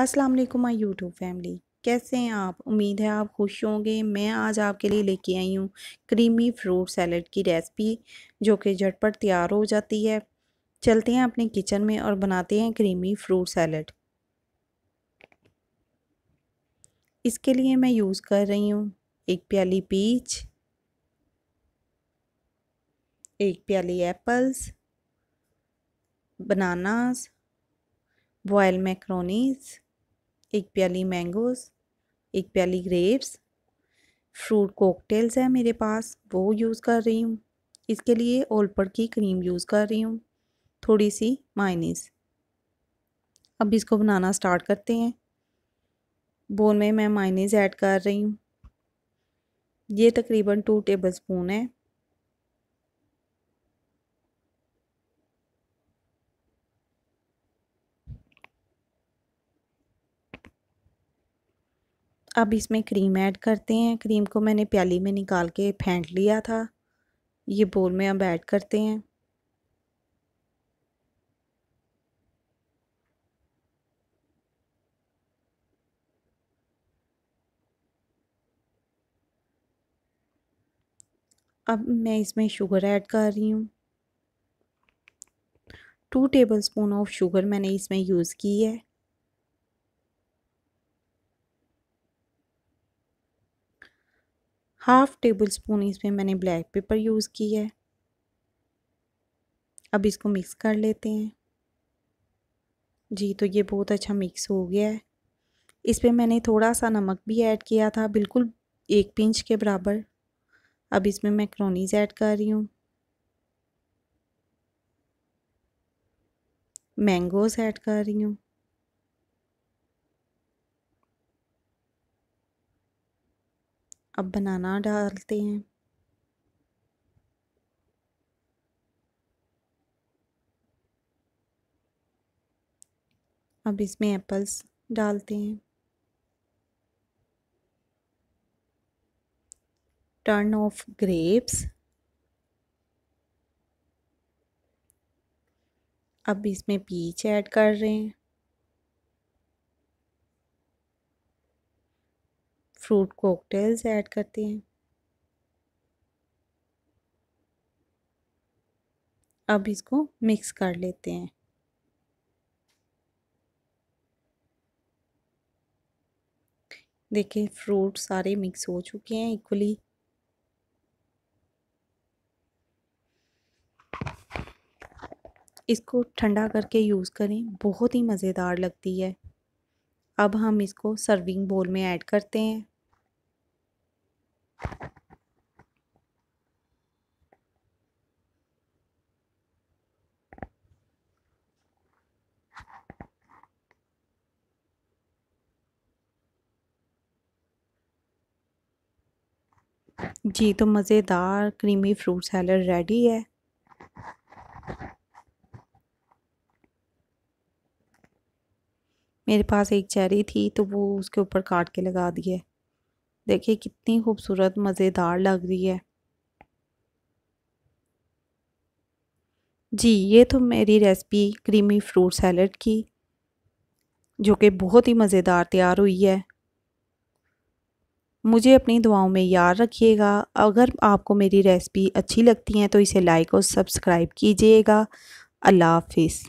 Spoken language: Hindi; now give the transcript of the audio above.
अस्सलाम वालेकुम माय यूट्यूब फैमिली कैसे हैं आप उम्मीद है आप खुश होंगे मैं आज आपके लिए लेके आई हूँ क्रीमी फ्रूट सैलड की रेसिपी जो कि झटपट तैयार हो जाती है चलते हैं अपने किचन में और बनाते हैं क्रीमी फ्रूट सैलड इसके लिए मैं यूज़ कर रही हूँ एक प्याली पीच एक प्याली एप्पल्स बनानास बॉयल मैक्रोनीस एक प्याली मैंगोज़ एक प्याली ग्रेप्स फ्रूट कॉकटेल्स है मेरे पास वो यूज़ कर रही हूँ इसके लिए ओलपड़ की क्रीम यूज़ कर रही हूँ थोड़ी सी माइनीस अब इसको बनाना स्टार्ट करते हैं बोन में मैं माइनीस ऐड कर रही हूँ ये तकरीबन टू टेबल स्पून है अब इसमें क्रीम ऐड करते हैं क्रीम को मैंने प्याली में निकाल के फेंट लिया था ये बोल में अब ऐड करते हैं अब मैं इसमें शुगर ऐड कर रही हूँ two tablespoon of sugar मैंने इसमें यूज़ की है हाफ़ टेबल स्पून इसमें मैंने ब्लैक पेपर यूज़ की है अब इसको मिक्स कर लेते हैं जी तो ये बहुत अच्छा मिक्स हो गया है इस पर मैंने थोड़ा सा नमक भी ऐड किया था बिल्कुल एक पिंच के बराबर अब इसमें मैक्रोनीज ऐड कर रही हूँ मैंगोज़ ऐड कर रही हूँ अब बनाना डालते हैं अब इसमें एप्पल्स डालते हैं टर्न ऑफ ग्रेप्स अब इसमें पीच ऐड कर रहे हैं फ्रूट कॉकटेल्स ऐड करते हैं अब इसको मिक्स कर लेते हैं देखिए फ्रूट सारे मिक्स हो चुके हैं इक्वली इसको ठंडा करके यूज़ करें बहुत ही मज़ेदार लगती है अब हम इसको सर्विंग बोल में ऐड करते हैं जी तो मज़ेदार क्रीमी फ्रूट सैलड रेडी है मेरे पास एक चेरी थी तो वो उसके ऊपर काट के लगा दिए देखिए कितनी खूबसूरत मज़ेदार लग रही है जी ये तो मेरी रेसिपी क्रीमी फ्रूट सैलड की जो कि बहुत ही मज़ेदार तैयार हुई है मुझे अपनी दुआओं में याद रखिएगा अगर आपको मेरी रेसिपी अच्छी लगती है तो इसे लाइक और सब्सक्राइब कीजिएगा अल्लाह हाफिज़